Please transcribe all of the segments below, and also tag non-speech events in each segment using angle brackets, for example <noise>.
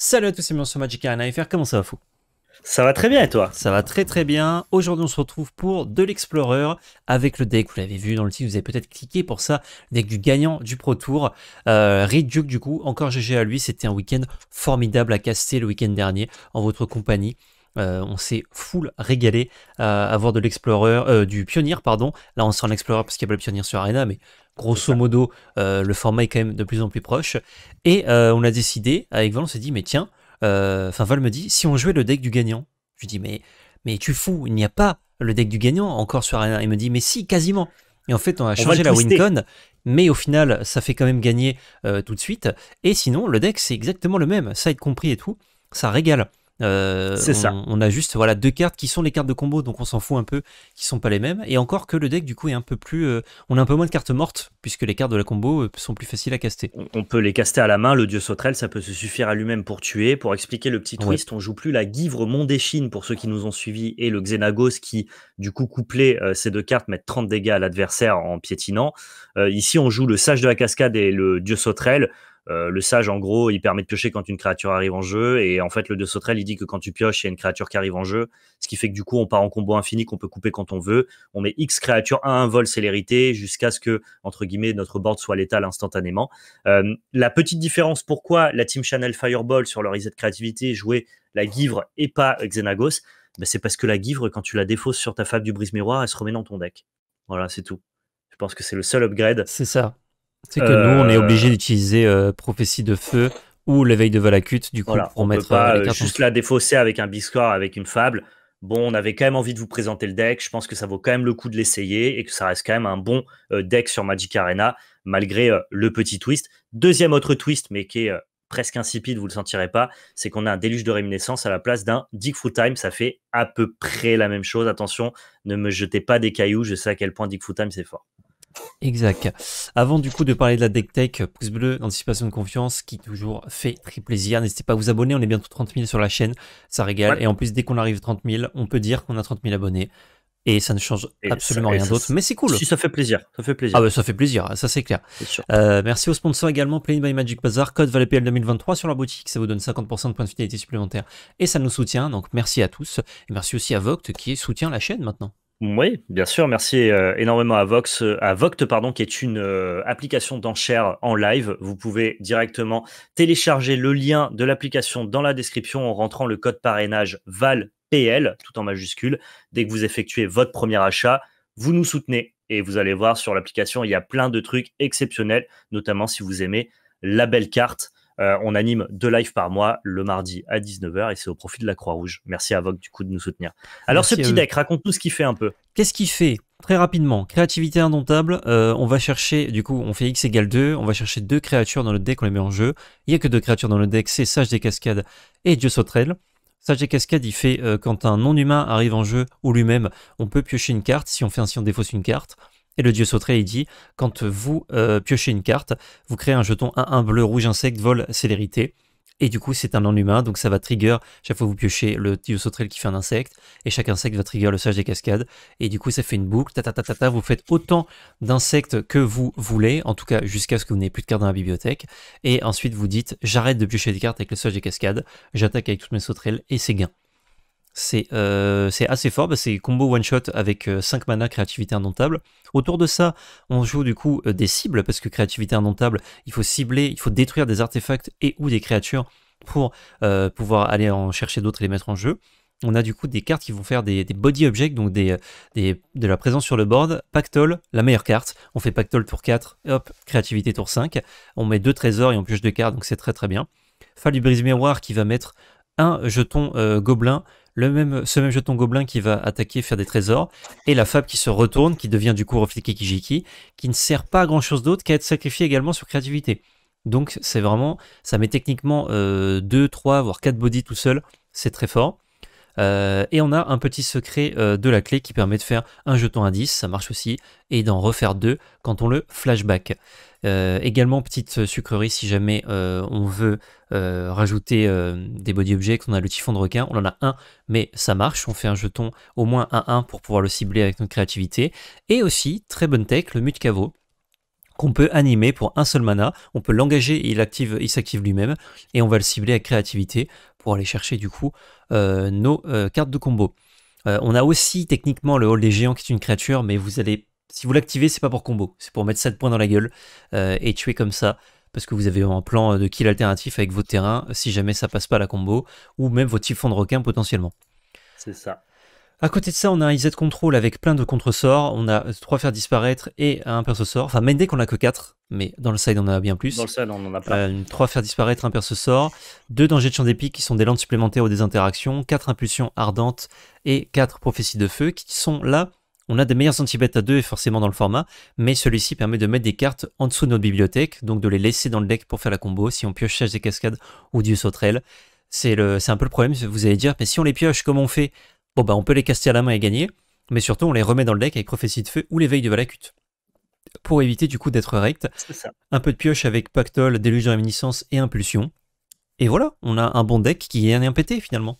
Salut à tous, c'est sur Magic Arena FR, comment ça va fou Ça va très bien et toi Ça va très très bien. Aujourd'hui on se retrouve pour de l'Explorer avec le deck, vous l'avez vu dans le titre, vous avez peut-être cliqué pour ça, le deck du gagnant du Pro Tour, euh, Duke du coup, encore GG à lui, c'était un week-end formidable à caster le week-end dernier en votre compagnie. Euh, on s'est full régalé à avoir de l'Explorer, euh, du Pionnier, pardon. Là, on sort l'Explorer parce qu'il n'y a pas le Pionnier sur Arena, mais grosso modo, euh, le format est quand même de plus en plus proche. Et on a décidé, avec Val, on s'est dit, mais tiens, enfin, Val me dit, si on jouait le deck du gagnant. Je lui dis, mais, mais tu fous, il n'y a pas le deck du gagnant encore sur Arena. Il me dit, mais si, quasiment. Et en fait, on a changé la Wincon, mais au final, ça fait quand même gagner tout de suite. Et sinon, le deck, c'est exactement le même, ça être compris et tout, ça régale. Euh, c'est ça. On a juste voilà deux cartes qui sont les cartes de combo, donc on s'en fout un peu, qui sont pas les mêmes. Et encore que le deck du coup est un peu plus, euh, on a un peu moins de cartes mortes puisque les cartes de la combo euh, sont plus faciles à caster. On peut les caster à la main. Le dieu sauterelle, ça peut se suffire à lui-même pour tuer. Pour expliquer le petit twist, on joue plus la guivre Mondéchine pour ceux qui nous ont suivis et le Xenagos qui du coup couplé ces deux cartes mettent 30 dégâts à l'adversaire en piétinant. ici, on joue le sage de la cascade et le dieu sauterelle euh, le sage, en gros, il permet de piocher quand une créature arrive en jeu. Et en fait, le 2 sauterelle, il dit que quand tu pioches, il y a une créature qui arrive en jeu. Ce qui fait que du coup, on part en combo infini qu'on peut couper quand on veut. On met X créatures à un vol célérité jusqu'à ce que, entre guillemets, notre board soit létal instantanément. Euh, la petite différence, pourquoi la Team Channel Fireball sur leur reset créativité jouait la Givre et pas Xenagos bah, C'est parce que la Givre, quand tu la défausses sur ta fable du brise-miroir, elle se remet dans ton deck. Voilà, c'est tout. Je pense que c'est le seul upgrade. C'est ça. C'est que nous, on est obligé euh, d'utiliser euh, Prophétie de Feu ou l'éveil de Valacute. du coup, pour on mettre peut pas, euh, juste la défausser avec un Biscor avec une fable. Bon, on avait quand même envie de vous présenter le deck. Je pense que ça vaut quand même le coup de l'essayer et que ça reste quand même un bon deck sur Magic Arena, malgré le petit twist. Deuxième autre twist, mais qui est presque insipide, vous ne le sentirez pas, c'est qu'on a un déluge de réminiscence à la place d'un Dig Time. Ça fait à peu près la même chose. Attention, ne me jetez pas des cailloux. Je sais à quel point Dig Time c'est fort. Exact. Avant du coup de parler de la deck tech, pouce bleu, anticipation de confiance, qui toujours fait très plaisir. N'hésitez pas à vous abonner, on est bientôt 30 000 sur la chaîne, ça régale. Et en plus, dès qu'on arrive à 30 000, on peut dire qu'on a 30 000 abonnés. Et ça ne change absolument rien d'autre, mais c'est cool. Si ça fait plaisir, ça fait plaisir. Ah bah, ça fait plaisir, ça c'est clair. Euh, merci aux sponsors également, Play by Magic Bazaar, code ValPL 2023 sur la boutique, ça vous donne 50% de points de fidélité supplémentaires et ça nous soutient, donc merci à tous. Et merci aussi à Voct qui soutient la chaîne maintenant. Oui, bien sûr. Merci euh, énormément à Vox, euh, à Voct, pardon, qui est une euh, application d'enchères en live. Vous pouvez directement télécharger le lien de l'application dans la description en rentrant le code parrainage VALPL, tout en majuscule. Dès que vous effectuez votre premier achat, vous nous soutenez et vous allez voir sur l'application, il y a plein de trucs exceptionnels, notamment si vous aimez la belle carte. Euh, on anime deux lives par mois, le mardi à 19h, et c'est au profit de la Croix-Rouge. Merci à Vogue, du coup, de nous soutenir. Alors, ce petit deck, raconte-nous ce qu'il fait un peu. Qu'est-ce qu'il fait Très rapidement, créativité indomptable, euh, on va chercher, du coup, on fait x égale 2, on va chercher deux créatures dans le deck, on les met en jeu. Il n'y a que deux créatures dans le deck, c'est Sage des Cascades et Dieu Sauterelle. Sage des Cascades, il fait euh, quand un non-humain arrive en jeu ou lui-même, on peut piocher une carte. Si on fait ainsi, on défausse une carte. Et le dieu sauterelle, il dit, quand vous euh, piochez une carte, vous créez un jeton 1-1 bleu, rouge, insecte, vol, célérité. Et du coup, c'est un non-humain, donc ça va trigger, chaque fois que vous piochez le dieu sauterelle qui fait un insecte, et chaque insecte va trigger le sage des cascades. Et du coup, ça fait une boucle, ta vous faites autant d'insectes que vous voulez, en tout cas jusqu'à ce que vous n'ayez plus de cartes dans la bibliothèque. Et ensuite, vous dites, j'arrête de piocher des cartes avec le sage des cascades, j'attaque avec toutes mes sauterelles, et c'est gain. Euh, c'est assez fort, bah, c'est combo one-shot avec 5 euh, mana, créativité indomptable. Autour de ça, on joue du coup euh, des cibles, parce que créativité indomptable, il faut cibler, il faut détruire des artefacts et ou des créatures pour pouvoir aller en chercher d'autres et les mettre en jeu. On a du coup des cartes qui vont faire des, body objects, donc des, de la présence sur le board. Pactol, la meilleure carte. On fait Pactol tour 4, hop, créativité tour 5. On met deux trésors et on pioche deux cartes, donc c'est très très bien. Fallu Miroir qui va mettre un jeton gobelin le même, ce même jeton gobelin qui va attaquer, faire des trésors, et la fable qui se retourne, qui devient du coup reflet Kikijiki, qui ne sert pas à grand chose d'autre qu'à être sacrifié également sur créativité. Donc c'est vraiment, ça met techniquement 2, euh, trois 3, voire 4 bodies tout seul, c'est très fort. Euh, et on a un petit secret euh, de la clé qui permet de faire un jeton à 10, ça marche aussi, et d'en refaire deux quand on le flashback. Euh, également, petite sucrerie si jamais on veut rajouter des body objects, on a le typhon de requin, on en a un, mais ça marche, on fait un jeton au moins à 1 pour pouvoir le cibler avec notre créativité. Et aussi, très bonne tech, le mute qu'on peut animer pour un seul mana. On peut l'engager, il, active, il s'active lui-même, et on va le cibler avec créativité pour aller chercher du coup euh, nos euh, cartes de combo. Euh, on a aussi techniquement le hall des géants qui est une créature, mais vous allez, si vous l'activez, c'est pas pour combo, c'est pour mettre 7 points dans la gueule et tuer comme ça parce que vous avez un plan de kill alternatif avec vos terrains si jamais ça passe pas la combo, ou même vos typhons de requin potentiellement. C'est ça. À côté de ça, on a un IZ Control avec plein de contresorts. On a trois faire disparaître et un perso sort. Enfin, même dès qu'on a que 4, mais dans le side, on en a bien plus. Dans le side, on en a plein. 3 euh, faire disparaître, un perso sort. 2 dangers de champ d'épique qui sont des lentes supplémentaires ou des interactions. 4 impulsions ardentes et 4 prophéties de feu qui sont là. On a des meilleurs anti-bêtes à 2 forcément dans le format, mais celui-ci permet de mettre des cartes en dessous de notre bibliothèque, donc de les laisser dans le deck pour faire la combo si on pioche des cascades ou dieu sauterelle c'est un peu le problème. Vous allez dire, mais si on les pioche, comment on fait bon bah on peut les caster à la main et gagner, mais surtout on les remet dans le deck avec prophétie de feu ou l'éveil de valacute. Pour éviter du coup d'être rect, un peu de pioche avec Pactol, Déluge de Réminiscence et Impulsion. Et voilà, on a un bon deck qui est un pété finalement.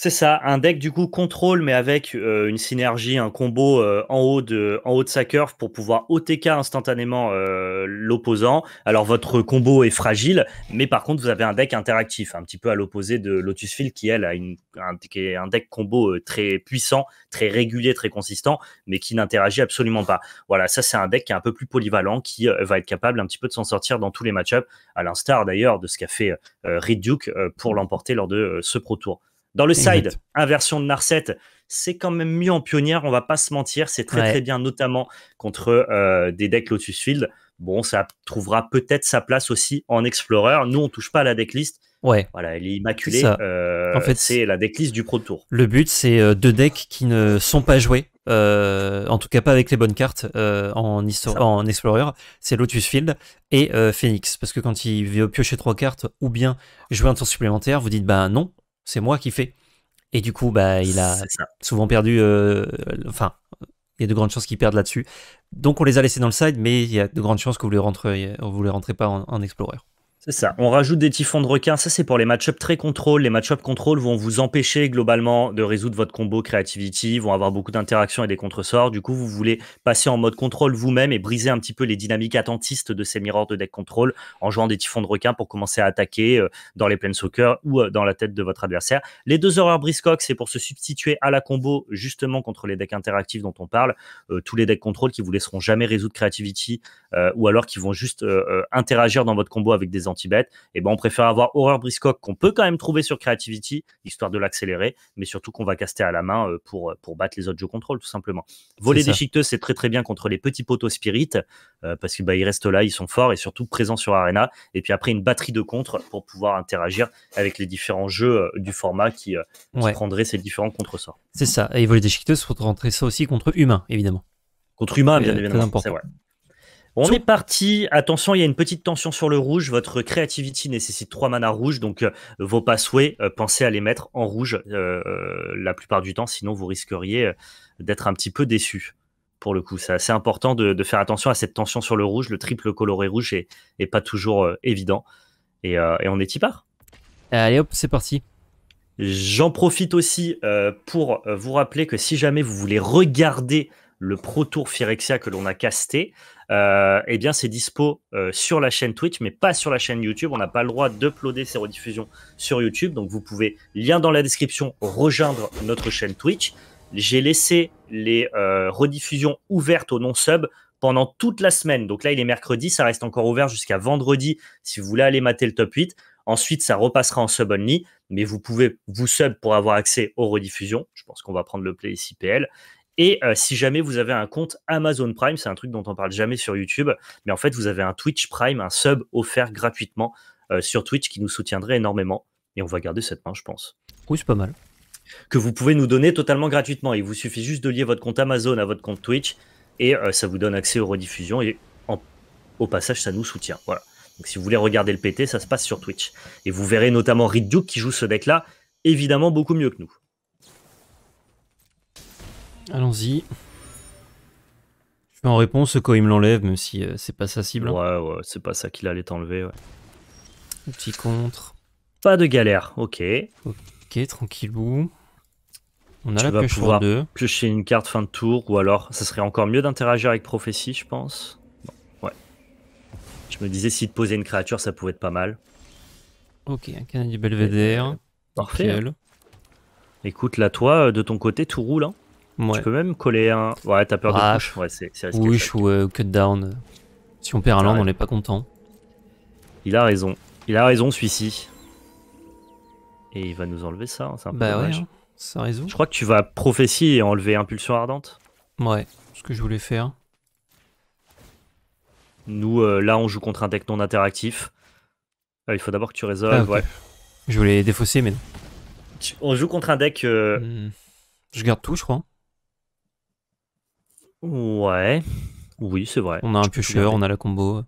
C'est ça, un deck du coup contrôle, mais avec euh, une synergie, un combo euh, en, haut de, en haut de sa curve pour pouvoir OTK instantanément euh, l'opposant. Alors votre combo est fragile, mais par contre vous avez un deck interactif, un petit peu à l'opposé de Lotus Field qui elle a un, est un deck combo très puissant, très régulier, très consistant, mais qui n'interagit absolument pas. Voilà, ça c'est un deck qui est un peu plus polyvalent, qui va être capable un petit peu de s'en sortir dans tous les match-ups, à l'instar d'ailleurs de ce qu'a fait Reed Duke pour l'emporter lors de ce Pro Tour. Dans le side, inversion de Narset, c'est quand même mieux en pionnière, on va pas se mentir, c'est très très bien, notamment contre euh, des decks Lotus Field. Bon, ça trouvera peut-être sa place aussi en Explorer. Nous, on touche pas à la decklist. Ouais. Voilà, elle est immaculée. Euh, en fait, c'est la decklist du Pro Tour. Le but, c'est euh, deux decks qui ne sont pas joués, en tout cas pas avec les bonnes cartes en, en Explorer, c'est Lotus Field et Phoenix. Parce que quand il veut piocher trois cartes ou bien jouer un tour supplémentaire, vous dites bah non, c'est moi qui fais. Et du coup, bah, il a souvent perdu. Euh, enfin, il y a de grandes chances qu'il perde là-dessus. Donc, on les a laissés dans le side, mais il y a de grandes chances que vous ne les rentrez, pas en, en Explorer. C'est ça. On rajoute des typhons de requins. Ça, c'est pour les match-up très contrôle. Les match-up contrôle vont vous empêcher globalement de résoudre votre combo creativity, vont avoir beaucoup d'interactions et des contre-sorts, Du coup, vous voulez passer en mode contrôle vous-même et briser un petit peu les dynamiques attentistes de ces miroirs de deck contrôle en jouant des typhons de requins pour commencer à attaquer euh, dans les plaines soccer ou euh, dans la tête de votre adversaire. Les deux horreurs briscoques, c'est pour se substituer à la combo justement contre les decks interactifs dont on parle. Euh, tous les decks contrôle qui vous laisseront jamais résoudre creativity ou alors qui vont juste interagir dans votre combo avec des tibet et eh ben on préfère avoir Horreur Briscock qu'on peut quand même trouver sur Creativity, histoire de l'accélérer, mais surtout qu'on va caster à la main euh, pour, euh, pour battre les autres jeux contrôle, tout simplement. Voler des chicteuses, c'est très très bien contre les petits poteaux Spirit, euh, parce qu'ils bah, restent là, ils sont forts et surtout présents sur Arena, et puis après une batterie de contre pour pouvoir interagir avec les différents jeux du format qui, prendraient ces différents contresorts. C'est ça, et voler des des se rentrer ça aussi contre humain, évidemment. Contre humain, bien évidemment. C'est on est parti. Attention, il y a une petite tension sur le rouge. Votre creativity nécessite trois manas rouges, donc euh, vos passways, euh, pensez à les mettre en rouge euh, la plupart du temps, sinon vous risqueriez d'être un petit peu déçu. Pour le coup, c'est assez important de, faire attention à cette tension sur le rouge. Le triple coloré rouge est, pas toujours évident. Et, et, on est y part. Allez hop, c'est parti. J'en profite aussi pour vous rappeler que si jamais vous voulez regarder le Pro Tour Phyrexia que l'on a casté, euh, eh bien, c'est dispo euh, sur la chaîne Twitch, mais pas sur la chaîne YouTube. On n'a pas le droit d'uploader ces rediffusions sur YouTube. Donc, vous pouvez, lien dans la description, rejoindre notre chaîne Twitch. J'ai laissé les euh, rediffusions ouvertes aux non sub pendant toute la semaine. Donc là, il est mercredi, ça reste encore ouvert jusqu'à vendredi si vous voulez aller mater le top 8. Ensuite, ça repassera en sub only, mais vous pouvez vous sub pour avoir accès aux rediffusions. Je pense qu'on va prendre le play ici PL. Et euh, si jamais vous avez un compte Amazon Prime, c'est un truc dont on parle jamais sur YouTube, mais en fait, vous avez un Twitch Prime, un sub offert gratuitement euh, sur Twitch qui nous soutiendrait énormément. Et on va garder cette main, je pense. Oui, c'est pas mal. Que vous pouvez nous donner totalement gratuitement. Il vous suffit juste de lier votre compte Amazon à votre compte Twitch et euh, ça vous donne accès aux rediffusions et au passage, ça nous soutient. Voilà. Donc si vous voulez regarder le PT, ça se passe sur Twitch. Et vous verrez notamment Duke qui joue ce deck-là, évidemment beaucoup mieux que nous. Allons-y. Je en réponse quand il me l'enlève, même si euh, c'est pas sa cible. Hein. Ouais, ouais, c'est pas ça qu'il allait t'enlever. Ouais. petit contre. Pas de galère, ok. Ok, tranquillou. On a tu la vas pouvoir piocher une carte fin de tour, ou alors ça serait encore mieux d'interagir avec prophétie, je pense. ouais. Je me disais, si te poser une créature, ça pouvait être pas mal. Ok, un canadier belvédère. Parfait. Hein. Écoute, là, toi, euh, de ton côté, tout roule. Hein. Tu peux même coller un. Ouais, t'as peur de push. Bah, ouais, c'est risqué. Wish ou euh, cut down. Si on perd un land, on n'est pas content. Il a raison. Il a raison, celui-ci. Et il va nous enlever ça. Hein, c'est un peu bah hein. Je crois que tu vas prophétie et enlever impulsion ardente. Ouais, ce que je voulais faire. Nous, euh, là, on joue contre un deck non interactif. Euh, il faut d'abord que tu résolves. Ah, ouais. Je voulais défausser, mais non. On joue contre un deck. Hmm. Je garde tout, je crois. Ouais. Oui, c'est vrai. On a un pusher, on a la combo.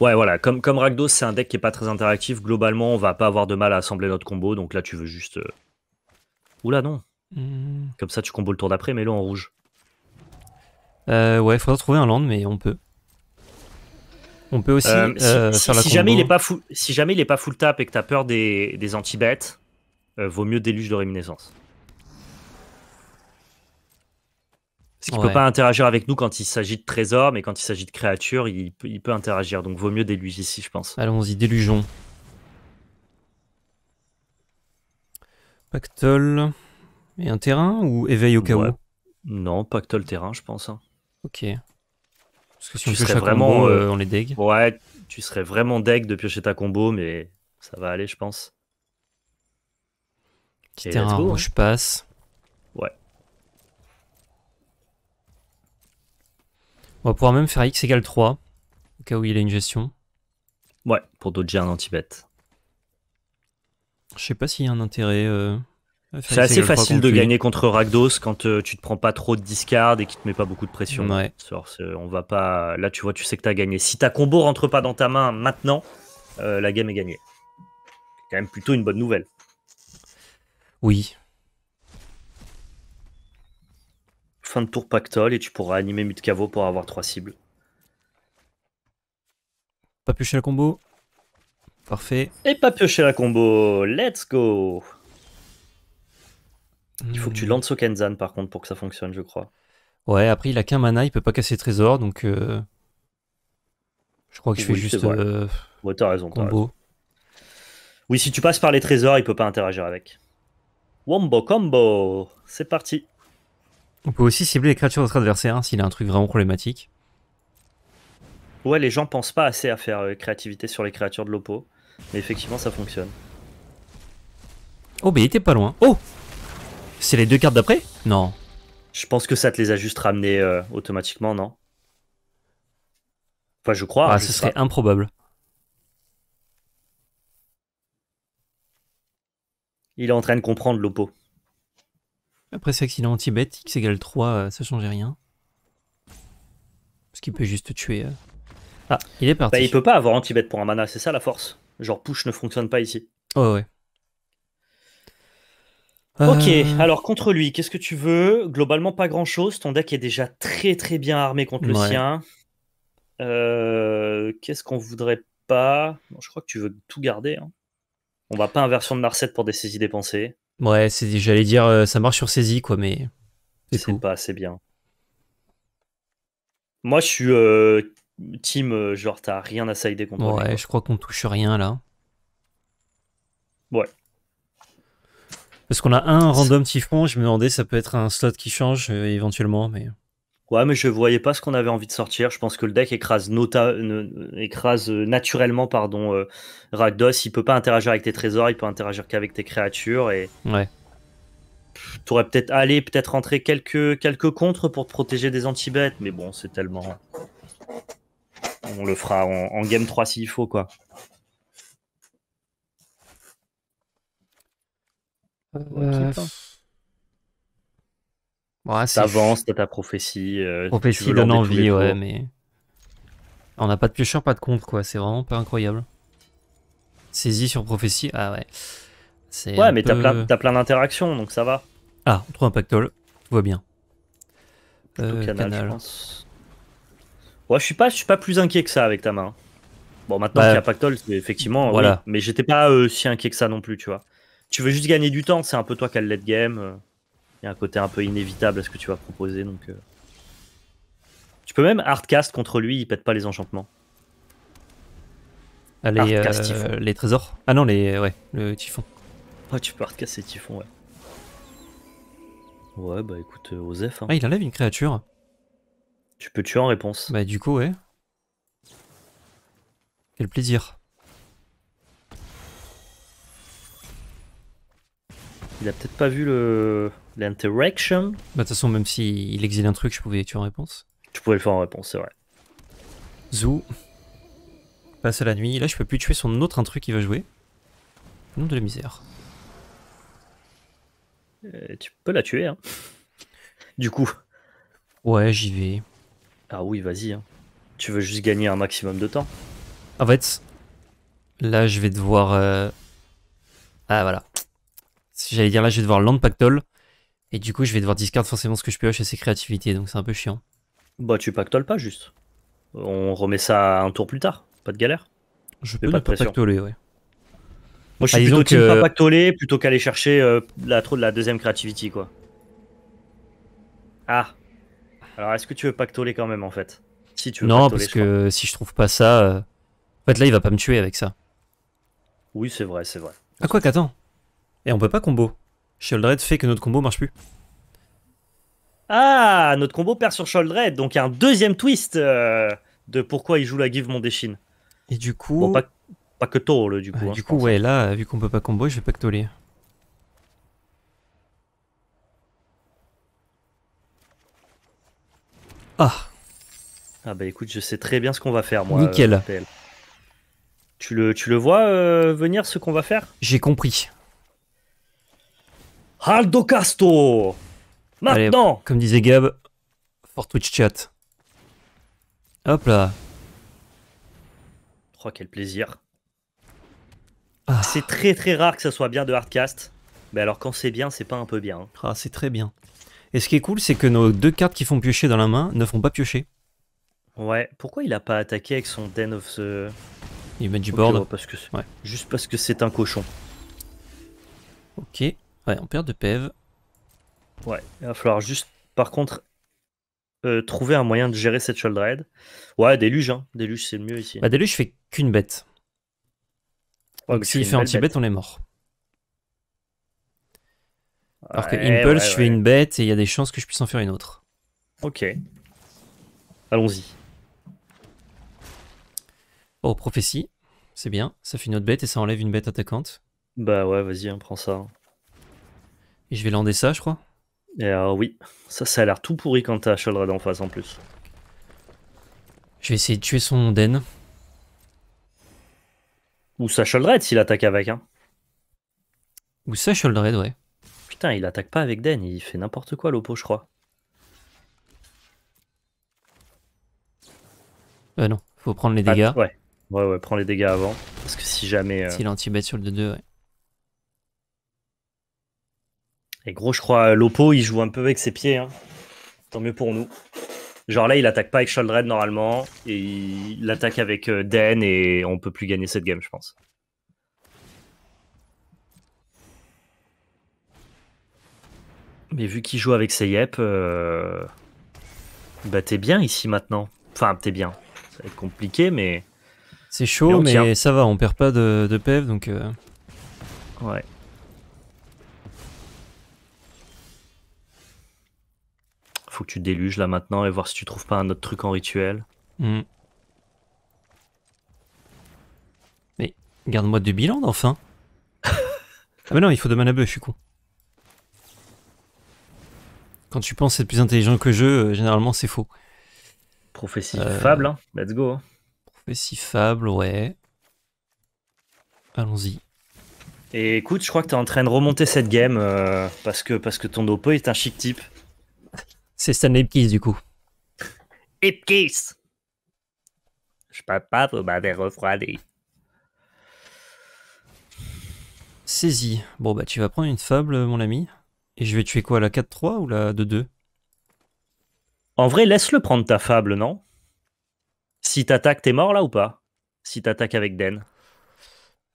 Ouais, voilà. Comme, comme c'est un deck qui est pas très interactif. Globalement, on va pas avoir de mal à assembler notre combo. Donc là, tu veux juste. Euh, Oula, non. Hmm. Comme ça, tu combos le tour d'après, mais le en rouge. Euh, ouais, faudra trouver un land, mais on peut. On peut aussi euh, si, euh, faire la combo. Jamais il est pas si jamais il est pas full tap et que t'as peur des, des anti-bêtes, vaut mieux déluge de réminiscence. Parce qu'il ne peut pas interagir avec nous quand il s'agit de trésors, mais quand il s'agit de créatures, il, peut interagir. Donc vaut mieux déluge ici, je pense. Allons-y, délugeons. Pactole et un terrain ou éveil au cas où Non, Pactol, terrain, je pense. Hein. Ok. Parce que si tu serais vraiment, euh, euh, on les deg. Ouais, tu serais vraiment deg de piocher ta combo, mais ça va aller, je pense. Petit terrain, où je hein. passe. On va pouvoir même faire x égale 3, au cas où il a une gestion. Ouais, pour j'ai un anti-bet. Je sais pas s'il y a un intérêt. Euh, c'est assez facile de gagner contre Ragdos quand euh, tu te prends pas trop de discard et qu'il te met pas beaucoup de pression. Ouais. Euh, on va pas. Là, tu vois, tu sais que tu as gagné. Si ta combo rentre pas dans ta main maintenant, la game est gagnée. C'est quand même plutôt une bonne nouvelle. Oui, fin de tour pactole et tu pourras animer Mutkavo pour avoir trois cibles. Pas piocher la combo. Parfait. Et pas piocher la combo. Let's go. Il faut que tu hmm. lances au Kenzan par contre pour que ça fonctionne, je crois. Ouais, après il a qu'un mana, il peut pas casser trésor, donc euh, je crois que je fais juste euh, raison, combo. Oui, si tu passes par les trésors, il peut pas interagir avec. Wombo combo, c'est parti. On peut aussi cibler les créatures de notre adversaire hein, s'il a un truc vraiment problématique. Ouais, les gens pensent pas assez à faire euh, créativité sur les créatures de l'Oppo, mais effectivement ça fonctionne. Oh, mais il était pas loin. Oh C'est les deux cartes d'après Non. Je pense que ça te les a juste ramenées euh, automatiquement, non Enfin, je crois. Ah, ce serait improbable. Il est en train de comprendre l'Oppo. Après c'est accident anti-bet, x égale 3, euh, ça changeait rien. Parce qu'il peut juste tuer. Euh. Ah, il est parti. Bah, il peut pas avoir anti-bet pour un mana, c'est ça la force. Genre push ne fonctionne pas ici. ouais, ouais. Ok, euh. alors contre lui, qu'est-ce que tu veux Globalement, pas grand-chose. Ton deck est déjà très très bien armé contre le sien. qu'est-ce qu'on voudrait pas Je crois que tu veux tout garder. Hein. On va pas inversion de Narset pour des saisies dépensées. Ouais, j'allais dire, euh, ça marche sur saisie, quoi, mais. C'est pas assez bien. Moi, je suis euh, team, euh, genre, t'as rien à side contre Ouais, je crois qu'on touche rien là. Ouais. Parce qu'on a un random typhon, je me demandais, ça peut être un slot qui change éventuellement, mais. Ouais, mais je voyais pas ce qu'on avait envie de sortir. Je pense que le deck écrase, nota... écrase naturellement pardon, euh, ne Il peut pas interagir avec tes trésors, il peut interagir qu'avec tes créatures. Et... Ouais. T'aurais peut-être allé, peut-être rentrer quelques, quelques contres pour te protéger des anti-bêtes, mais bon, c'est tellement. On le fera en, game 3 s'il faut, quoi. Ouais, T'avances, t'as ta prophétie. Euh, prophétie donne envie, ouais, mais. On n'a pas de piocheur, pas de compte, quoi. C'est vraiment pas incroyable. Saisie sur prophétie, ah ouais. Ouais, mais t'as plein, plein d'interactions, donc ça va. Ah, on trouve un pactole, tu vois bien. Euh, canal, Je pense. Ouais, je suis pas, je suis pas plus inquiet que ça avec ta main. Bon, maintenant qu'il y a bah, pactole, effectivement, voilà. mais j'étais pas aussi euh, si inquiet que ça non plus, tu vois. Tu veux juste gagner du temps, c'est un peu toi qui as le late game. Euh. Il y a un côté un peu inévitable à ce que tu vas proposer. Donc, euh. Tu peux même hardcast contre lui, il pète pas les enchantements. allez ah, euh, les, trésors Ah non, les, ouais, le typhon. Ouais, ah, tu peux hardcast les typhons, ouais. Ouais, bah écoute, euh, Osef. Hein. Ah, il enlève une créature. Tu peux tuer en réponse. Bah, du coup, ouais. Quel plaisir. Il a peut-être pas vu le. L'interaction. Bah, de toute façon, même s'il il un truc, je pouvais tuer en réponse. Tu pouvais le faire en réponse, c'est vrai. Zou. Passe à la nuit. Là, je peux plus tuer son autre truc qui va jouer. Nom de la misère. Euh, tu peux la tuer, hein. <laughs> Du coup. Ouais, j'y vais. Ah oui, vas-y. Hein. Tu veux juste gagner un maximum de temps. En fait, là, je vais devoir... Euh, ah, voilà. Si j'allais dire là, je vais devoir Land Pactol. Et du coup, je vais devoir discard forcément ce que je pioche et ses créativités, donc c'est un peu chiant. Bah, tu pactoles pas juste. On remet ça un tour plus tard, pas de galère. Je peux pas, pactoler, ouais. Moi, je ah, suis plutôt pas pactoler plutôt qu'aller chercher euh, la euh, de la deuxième créativité, quoi. Ah. Alors, est-ce que tu veux pactoler quand même, en fait si tu Non, parce que si je trouve pas ça. Euh, en fait, là, il va pas me tuer avec ça. Oui, c'est vrai, c'est vrai. Ah, quoi qu'attends. Et eh, on peut pas combo. Red fait que notre combo marche plus. Ah, notre combo perd sur Red, donc un deuxième twist euh, de pourquoi il joue la give Mondéchine. Et du coup... pas, que Toll, du ah, coup. Hein, du coup, ouais, hein. là, vu qu'on peut pas combo, je vais pas que toller. Ah Ah bah écoute, je sais très bien ce qu'on va faire, moi. Nickel. tu, le, tu le vois euh, venir, ce qu'on va faire J'ai compris. Aldo Casto Maintenant Comme disait Gab, for Twitch chat. Hop là. Oh, quel plaisir. Ah. C'est très très rare que ça soit bien de hardcast. Mais alors quand c'est bien, c'est pas un peu bien. Hein. Ah, c'est très bien. Et ce qui est cool, c'est que nos deux cartes qui font piocher dans la main ne font pas piocher. Ouais, pourquoi il a pas attaqué avec son Den of the... Il met du board. parce que... Juste parce que c'est un cochon. Ok. Ouais, on perd de PEV. Ouais, il va falloir juste, par contre, euh, trouver un moyen de gérer cette shoulder raid. Ouais, déluge, hein. Déluge, c'est le mieux ici. Bah, déluge, fais qu'une bête. s'il fait anti-bête, on est mort. Alors que Impulse, je fais une bête et il y a des chances que je puisse en faire une autre. Ok. Allons-y. Oh, prophétie. C'est bien. Ça fait une autre bête et ça enlève une bête attaquante. Bah ouais, vas-y, on hein, prend ça. Hein je vais lander ça, je crois. Et euh, oui, ça, ça a l'air tout pourri quand t'as Sholdred en face en plus. Je vais essayer de tuer son Den. Ou sa Sholdred s'il attaque avec. Hein. Ou sa Sholdred, ouais. Putain, il attaque pas avec Den, il fait n'importe quoi l'oppo, je crois. Euh, non, faut prendre les dégâts. ouais. ouais, ouais, prends les dégâts avant. Parce que si jamais. Euh, si S'il anti-bet sur le 2-2, ouais. Et gros, je crois, euh, Lopo, il joue un peu avec ses pieds. Hein. Tant mieux pour nous. Genre là, il attaque pas avec Sholdred normalement. Et il attaque avec euh, Den et on peut plus gagner cette game, je pense. Mais vu qu'il joue avec ses yep, euh, bah t'es bien ici maintenant. Enfin, t'es bien. Ça va être compliqué, mais. C'est chaud, mais, ça va, on perd pas de, de donc. Ouais. Faut que tu déluges là maintenant et voir si tu trouves pas un autre truc en rituel. Hmm. Mais garde-moi du bilan, enfin. <laughs> Ah, mais non, il faut de mana je suis con. Quand tu penses être plus intelligent que je, euh, généralement c'est faux. Prophétie euh, fable, hein. let's go. Hein. Prophétie fable, ouais. Allons-y. Et écoute, je crois que tu es en train de remonter cette game euh, parce, que, parce que ton dopo est un chic type. C'est Stanley Ipkiss, du coup. Ipkiss Je peux pas, vous m'avez refroidi. Saisi. Bon, bah, tu vas prendre une fable, mon ami. Et je vais tuer quoi, la 4-3 ou la 2-2 En vrai, laisse-le prendre ta fable, non Si tu attaques, tu es mort là ou pas Si tu attaques avec Den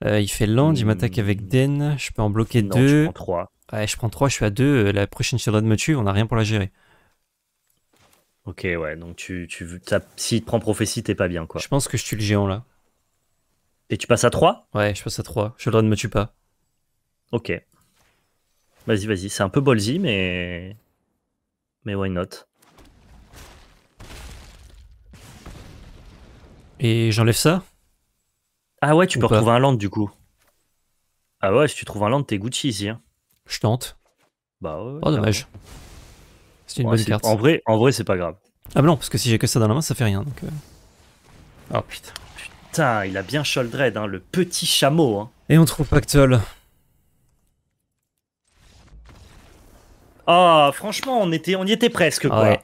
euh, Il fait land, il hmm. m'attaque avec Den. Je peux en bloquer 2 Je prends 3. Ouais, je prends 3, je suis à 2. Euh, la prochaine Shadow me tue, on n'a rien pour la gérer. Ok, ouais, donc tu, tu si tu prends prophétie, t'es pas bien, quoi. Je pense que je tue le géant, là. Et tu passes à 3 Ouais, je passe à 3. Je dois ne me tue pas. Ok. Vas-y, vas-y. C'est un peu ballsy, mais... Mais why not Et j'enlève ça Ah ouais, tu peux retrouver un land, du coup. Ah ouais, si tu trouves un land, t'es Gucci, ici. Hein. Je tente. Bah ouais. Oh, dommage. C'est une bonne carte. En vrai, en vrai c'est pas grave. Ah bah non, parce que si j'ai que ça dans la main, ça fait rien. Donc... Euh. Oh putain. Putain, il a bien Sholdred, hein, le petit chameau. Hein. Et on trouve Pactol. Ah, oh, franchement, on, était, on y était presque, quoi.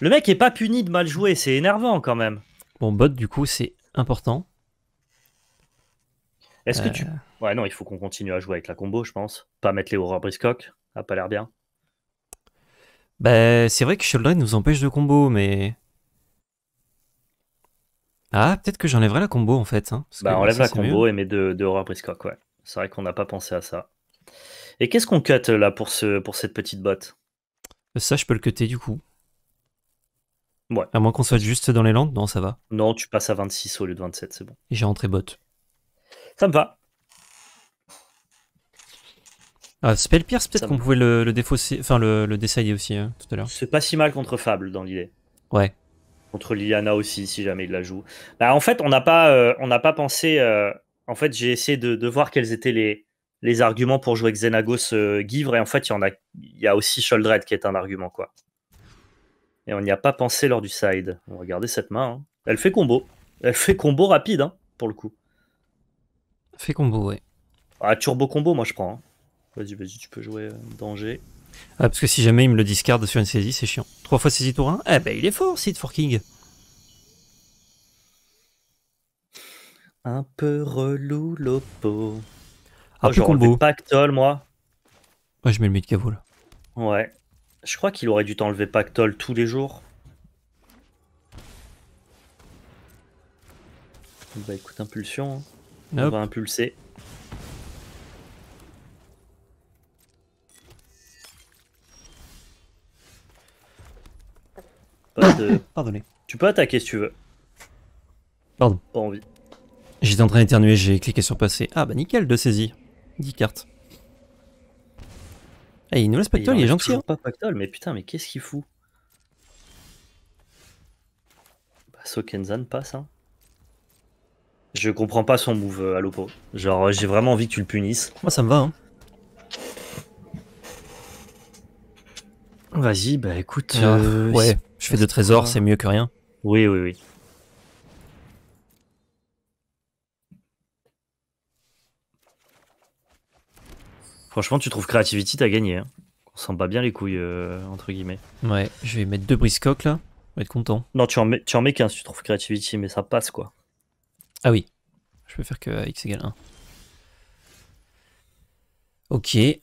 Le mec est pas puni de mal jouer, c'est énervant quand même. Bon, bot, du coup, c'est important. Est-ce que tu. Euh. Ouais, non, il faut qu'on continue à jouer avec la combo, je pense. Pas mettre les horreurs briscock, ça a pas l'air bien. Bah, c'est vrai que Sheldrake nous empêche de combo, mais... Ah, peut-être que j'enlèverai la combo en fait. Hein, bah, enlève la combo et mets deux, deux horreurs quoi. ouais. C'est vrai qu'on n'a pas pensé à ça. Et qu'est-ce qu'on cut là pour, ce, pour cette petite botte Ça, je peux le cutter du coup. Ouais. À moins qu'on soit juste dans les landes, non, ça va. Non, tu passes à 26 au lieu de 27, c'est bon. J'ai rentré botte. Ça me va. Ah, Pierce, peut-être qu'on pouvait le, le défausser, enfin le, aussi hein, tout à l'heure. C'est pas si mal contre Fable dans l'idée. Ouais. Contre Liliana aussi, si jamais il la joue. Bah, en fait, on n'a pas, euh, pas pensé. Euh, en fait, j'ai essayé de, voir quels étaient les, arguments pour jouer Xenagos euh, Givre, et en fait, il y en a, y a aussi Sholdred qui est un argument quoi. Et on n'y a pas pensé lors du side. On regardez cette main. Hein. Elle fait combo. Elle fait combo rapide, hein, pour le coup. Fait combo, ouais. Ah, turbo combo, moi je prends. Hein. Vas-y, vas-y, tu peux jouer euh, danger. Ah, parce que si jamais il me le discarde sur une saisie, c'est chiant. Trois fois saisie tour 1 Eh ben, il est fort, Seed Forking Un peu relou, Lopo. Ah, Je vais combo. Pactol, moi. Ouais, je mets le mid là. Ouais. Je crois qu'il aurait dû t'enlever Pactol tous les jours. Bah écoute, impulsion. Hein. On va impulser. Pas de... <laughs> Pardonnez. Tu peux attaquer si tu veux. Pardon. Pas envie. J'étais en train d'éternuer, j'ai cliqué sur passer. Ah bah nickel, de saisie. 10 cartes. Eh, il nous laisse pactole, il, il est gentil. Hein. Pas pactole, mais putain, mais qu'est-ce qu'il fout Bah Sokenzan passe, hein. Je comprends pas son move à euh, l'oppo. Genre, euh, j'ai vraiment envie que tu le punisses. Moi, ça me va, hein. Vas-y, bah écoute, euh, ouais. Je fais de trésors, c'est mieux que rien. Oui, oui, oui. Franchement, tu trouves Creativity, t'as gagné. Hein. On s'en bat bien les couilles, euh, entre guillemets. Ouais, je vais mettre deux briscoques là. On va être content. Non, tu en mets, tu en mets 15 tu trouves Creativity, mais ça passe quoi. Ah oui. Je peux faire que x égale 1. Ok. Ouais,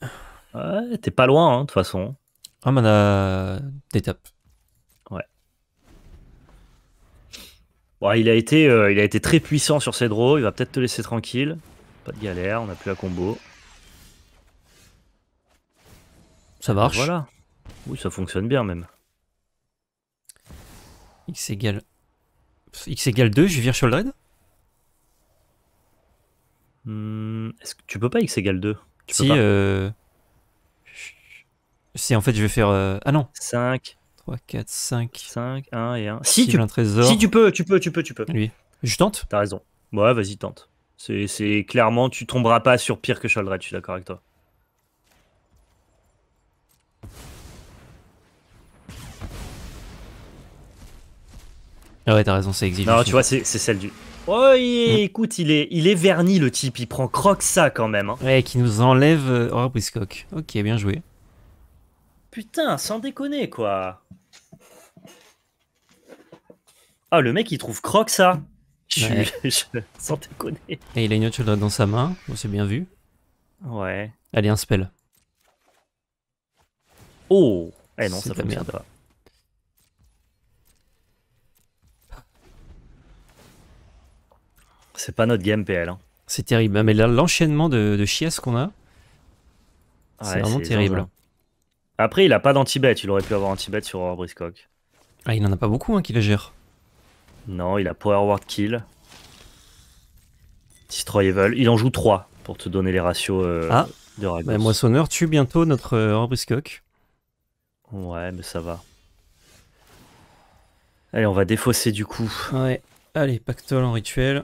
t'es pas loin, hein, de toute façon. Ah, mana d'étape. il, a été, euh, il a été très puissant sur ses draws, il va peut-être te laisser tranquille. Pas de galère, on n'a plus la combo. Ça marche. voilà. Oui, ça fonctionne bien même. X égale... X égale 2, je vire virer hmm, Est-ce que tu peux pas X égale 2 Si, euh, Si, en fait, je vais faire... Euh, ah non 5, 3, 4, 5. 5, 1 et 1. Si, tu... si tu peux, tu peux, tu peux, tu peux. Je tente T'as raison. Ouais, vas-y, tente. C'est clairement, tu tomberas pas sur pire que sholdred, je suis d'accord avec toi. Ah ouais, t'as raison, c'est exigeant. Non, tu vois, c'est celle du. Oh, hmm. écoute, il est, il est verni le type, il prend croque ça quand même. Hein. Ouais, qui nous enlève. Oh, euh, briscoque. Ok, bien joué. Putain, sans déconner, quoi. Ah, le mec, il trouve croc, ça. <laughs> sans déconner. Et il a une autre dans sa main, on s'est bien vu. Ouais. Allez, un spell. Oh Eh non, ça merde pas. C'est pas notre game PL. Hein. C'est terrible. Ah, mais l'enchaînement de, de chiasses qu'on a, c'est vraiment terrible. Après, il a pas d'anti-bet. Il aurait pu avoir anti-bet sur Aurore Ah, il en a pas beaucoup hein, qui le gère. Non, il a Power Ward Kill. Destroy Evil. Il en joue 3 pour te donner les ratios euh, ah. de Ragos. Bah, Moissonneur tue bientôt notre Horror euh, Ouais, mais ça va. Allez, on va défausser du coup. Ouais. Allez, Pactol en rituel.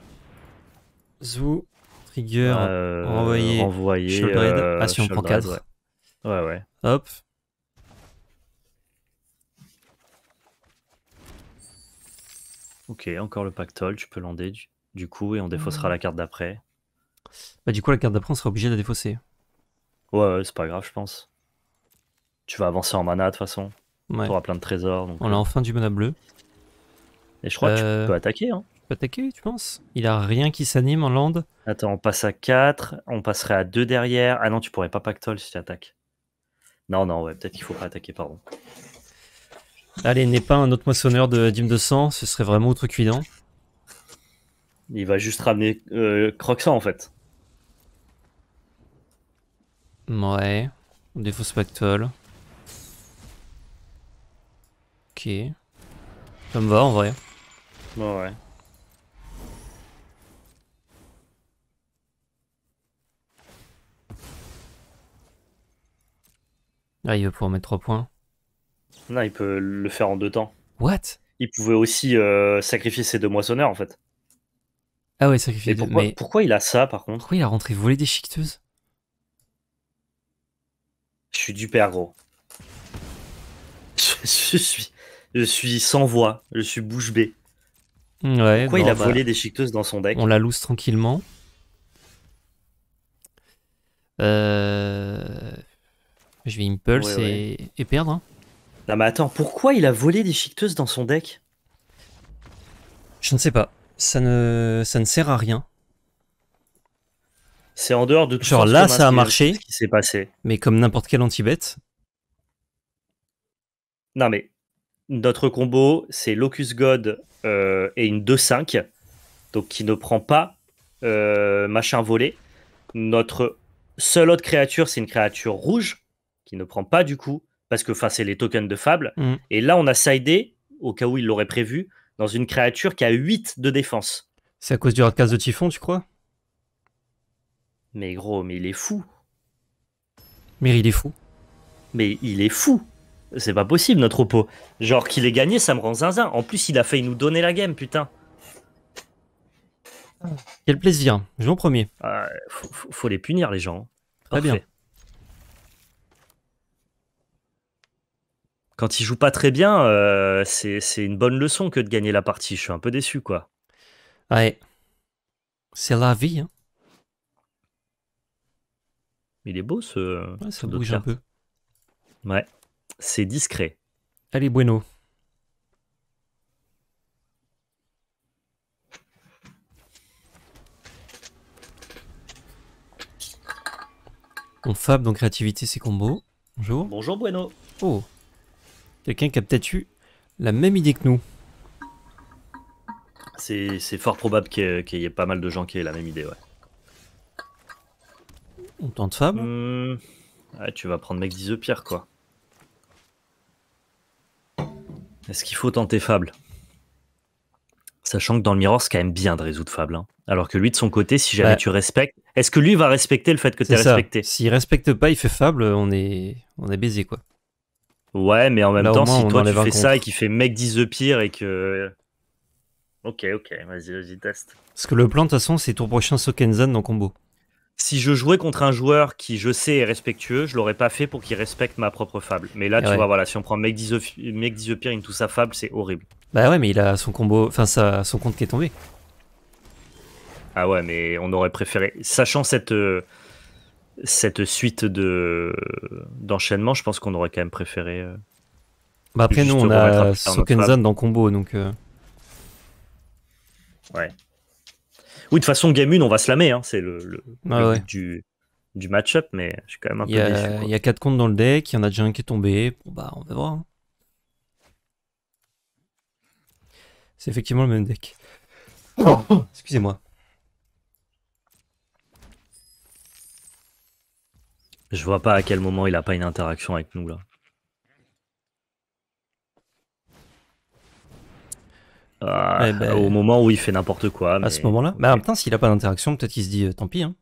Zou, Trigger, renvoyer. Euh, renvoyer ah, si on prend 4. ouais, ouais. Hop. Ok, encore le pactole, tu peux lander du, coup et on défaussera la carte d'après. Bah, du coup, la carte d'après, on sera obligé de la défausser. Ouais, ouais c'est pas grave, je pense. Tu vas avancer en mana de toute façon. Ouais. Tu plein de trésors. On a euh, enfin du mana bleu. Et je crois que tu euh, peux attaquer. Hein. Tu peux attaquer, tu penses Il a rien qui s'anime en lande. Attends, on passe à 4, on passerait à 2 derrière. Ah non, tu pourrais pas pactole si tu attaques. Non, non, ouais, peut-être qu'il faut pas attaquer, pardon. Allez, n'est pas un autre moissonneur de Dime de sang, ce serait vraiment outrecuidant. Il va juste ramener euh, en fait. Ouais, on défausse Ok. Ça me va en vrai. Bon, ouais. Ah, il veut pouvoir mettre 3 points. Non, il peut le faire en deux temps. What Il pouvait aussi euh, sacrifier ses deux moissonneurs en fait. Ah ouais, sacrifier. deux... pourquoi, pourquoi il a ça par contre Pourquoi il a rentré voler des chiqueteuses Je suis du père gros. Je, suis, je suis sans voix. Je suis bouche bée. Ouais, pourquoi il a bah, volé des chiqueteuses dans son deck On la loose tranquillement. Euh, je vais impulse Et... et... perdre. Hein. Non mais attends, pourquoi il a volé des ficteuses dans son deck Je ne sais pas. Ça ne, ça ne sert à rien. C'est en dehors de tout Genre là, ça a marché. Ce qui s'est passé. Mais comme n'importe quel anti-bête. Non mais notre combo, c'est Locus God euh, et une 2-5, donc qui ne prend pas euh, machin volé. Notre seule autre créature, c'est une créature rouge, qui ne prend pas du coup parce que c'est les tokens de Fable. Mm. Et là, on a sidé, au cas où il l'aurait prévu, dans une créature qui a 8 de défense. C'est à cause du hardcast de Typhon, tu crois Mais gros, mais il est fou. Mais il est fou. Mais il est fou. C'est pas possible, notre Oppo. Genre qu'il ait gagné, ça me rend zinzin. En plus, il a failli nous donner la game, putain. Quel plaisir, je en premier. Ah, faut, les punir, les gens. Très bien. quand il joue pas très bien, euh, c'est une bonne leçon que de gagner la partie. Je suis un peu déçu, quoi. Ouais. C'est la vie, hein. Il est beau ce. Ouais, ça bouge un peu. Ouais. C'est discret. Allez, bueno. On fab donc créativité, ses combos. Bonjour. Bonjour, bueno. Oh. Quelqu'un qui a peut-être eu la même idée que nous. C'est fort probable qu'il y ait pas mal de gens qui aient la même idée, ouais. On tente Fable mmh. ouais, Tu vas prendre mec 10 pierre quoi. Est-ce qu'il faut tenter Fable Sachant que dans le miroir, c'est quand même bien de résoudre Fable. Hein. Alors que lui, de son côté, si jamais bah. tu respectes, est-ce que lui va respecter le fait que tu es respecté S'il respecte pas, il fait Fable, on est, on est baisé, quoi. Ouais, mais en même temps, si toi tu fais ça et qu'il fait mec 10 the pire et que. Euh, ok, ok, vas-y, vas-y, test. Parce que le plan, de toute façon, c'est ton prochain Sokenzan dans combo. Si je jouais contre un joueur qui, je sais, est respectueux, je l'aurais pas fait pour qu'il respecte ma propre fable. Mais là, tu vois, voilà, si on prend Mec 10 the Pire into sa fable, c'est horrible. Bah ouais, mais il a son combo, enfin sa... son compte qui est tombé. Ah ouais, mais on aurait préféré, sachant cette, euh, cette suite de d'enchaînement, je pense qu'on aurait quand même préféré. Euh, bah après, nous, on a Sokenzan dans combo, donc. Euh. Ouais. Oui, de toute façon, Game 1, on va se lamer, hein. c'est le, le, ah du, du match-up, mais je suis quand même un peu déçu. Il y a 4 comptes dans le deck, il y en a déjà un qui est tombé, bon, bah, on va voir. Hein. C'est effectivement le même deck. <coughs> excusez-moi. Je vois pas à quel moment il a pas une interaction avec nous là. Ah, eh ben, au moment où il fait n'importe quoi. À ce moment-là Mais bah, en même temps, s'il a pas d'interaction, peut-être qu'il se dit euh, tant pis. Hein.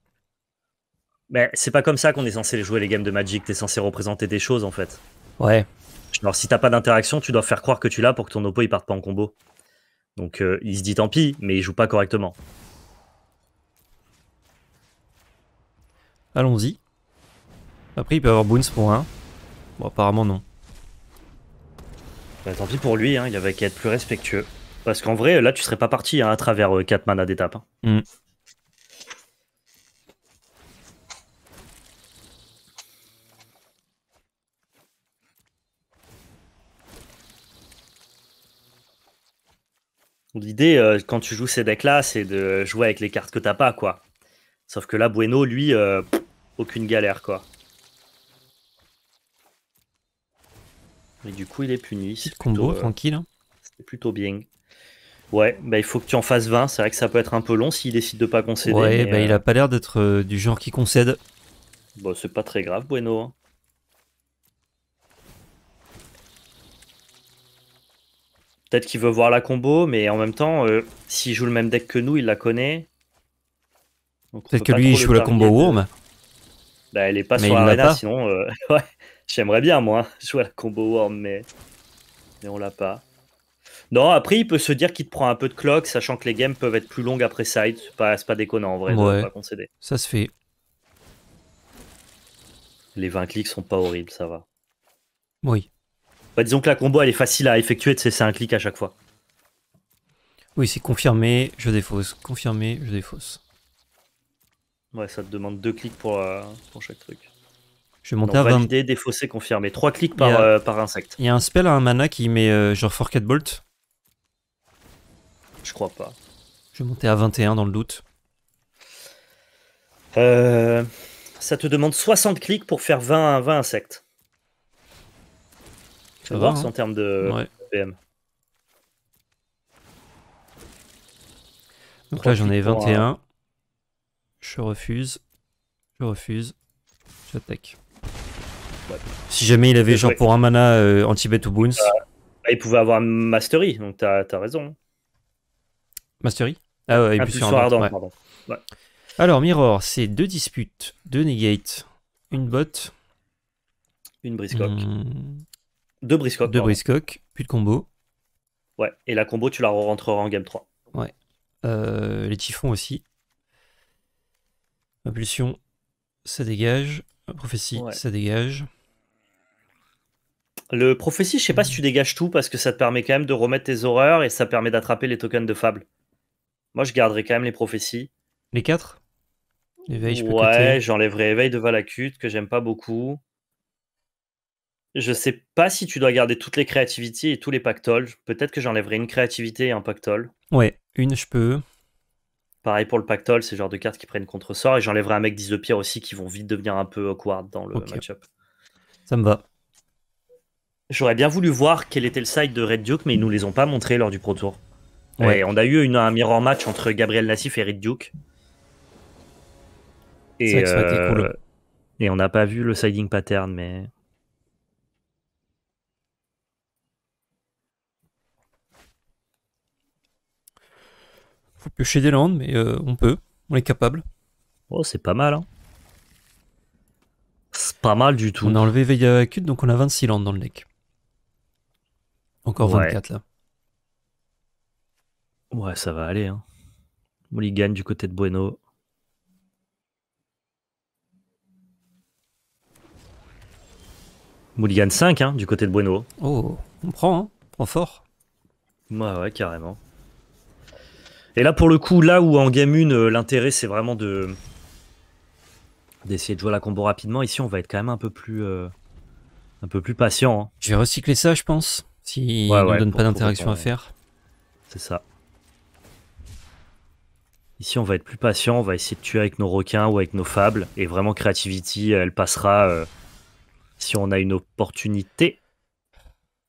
Mais c'est pas comme ça qu'on est censé jouer les games de Magic, t'es censé représenter des choses en fait. Ouais. Genre si t'as pas d'interaction, tu dois faire croire que tu l'as pour que ton oppo il parte pas en combo. Donc euh, il se dit tant pis, mais il joue pas correctement. Allons-y. Après, il peut avoir Boons pour 1. Bon, apparemment, non. Bah, tant pis pour lui, hein, il avait qu'à être plus respectueux. Parce qu'en vrai, là, tu serais pas parti hein, à travers 4 euh, manas d'étape. Hein. Mm. L'idée, euh, quand tu joues ces decks-là, c'est de jouer avec les cartes que t'as pas, quoi. Sauf que là, Bueno, lui, euh, aucune galère, quoi. Mais du coup, il est puni. C'est combo, euh, tranquille. Hein. C'est plutôt bien. Ouais, bah, il faut que tu en fasses 20. C'est vrai que ça peut être un peu long s'il décide de pas concéder. Ouais, bah, il euh, a pas l'air d'être euh, du genre qui concède. Bon, bah, c'est pas très grave, Bueno. Hein. Peut-être qu'il veut voir la combo, mais en même temps, s'il joue le même deck que nous, il la connaît. Peut-être que lui, il joue la combo Worm. Bah, elle est pas sur l'arena, sinon. <laughs> ouais. J'aimerais bien, moi, <laughs> jouer à la combo worm, mais, mais on l'a pas. Non, après, il peut se dire qu'il te prend un peu de clock, sachant que les games peuvent être plus longues après side. C'est pas, pas déconnant, en vrai, ouais. de concéder. Ça se fait. Les 20 clics sont pas horribles, ça va. Oui. Bah, disons que la combo, elle est facile à effectuer, tu sais, c'est un clic à chaque fois. Oui, c'est confirmé, je défausse. Confirmé, je défausse. Ouais, ça te demande deux clics pour, euh, pour chaque truc. Je monte à 20. défaussé, confirmé. 3 clics par, euh, par insecte. Il y a un spell à un mana qui met euh, genre genre 4 Bolt. Je crois pas. Je vais monter à 21 dans le doute. Euh, ça te demande 60 clics pour faire 20, 20 insectes. Ça va, en hein. termes de Donc là j'en ai 21. Je refuse. Je refuse. Je J'attaque. Si jamais il avait genre pour un mana euh, anti-bet ou boons. Bah, bah, il pouvait avoir Mastery, donc t'as as raison. Mastery Ah ouais, il peut Alors, Mirror, c'est deux disputes, deux negate, une botte. Une briscock. Hmm. Deux briscock. Deux briscock, plus de combo. Ouais, et la combo, tu la re rentreras en game 3. Ouais. Euh, les typhons aussi. Impulsion, ça dégage. Prophétie, ça dégage. Le prophétie, je sais pas si tu dégages tout parce que ça te permet quand même de remettre tes horreurs et ça permet d'attraper les tokens de fable. Moi, je garderai quand même les prophéties. Les quatre je peux Ouais, j'enlèverai éveil de valacute que j'aime pas beaucoup. Je sais pas si tu dois garder toutes les créativités et tous les pactoles. Peut-être que j'enlèverai une créativité et un pactole. Ouais, une je peux. Pareil pour le pactole, c'est le genre de cartes qui prennent contre-sort. Et j'enlèverai un mec 10 de pierre aussi qui vont vite devenir un peu awkward dans le matchup match-up. Ça me va. J'aurais bien voulu voir quel était le side de Red Duke, mais ils nous les ont pas montrés lors du Pro Tour. Ouais, on a eu un mirror match entre Gabriel Nassif et Red Duke. Et, vrai cool. Euh, et on n'a pas vu le siding pattern, mais. Faut piocher des landes, mais euh, on peut, on est capable. Oh, c'est pas mal, hein. C'est pas mal du tout. On a enlevé Vega Acute, donc on a 26 landes dans le deck. Encore 24 là. Ouais, ça va aller. Hein. Mulligan du côté de Bueno. Mulligan 5 hein, du côté de Bueno. Oh, on prend, hein. on prend fort. Ouais, bah ouais, carrément. Et là, pour le coup, là où en game 1, euh, l'intérêt, c'est vraiment de d'essayer de jouer la combo rapidement. Ici, on va être quand même un peu plus, euh, un peu plus patient. Hein. Je vais recycler ça, je pense si ne donne pas d'interaction à faire. C'est ça. Ici, on va être plus patient, on va essayer de tuer avec nos requins ou avec nos fables. Et vraiment, Creativity, elle passera euh, si on a une opportunité.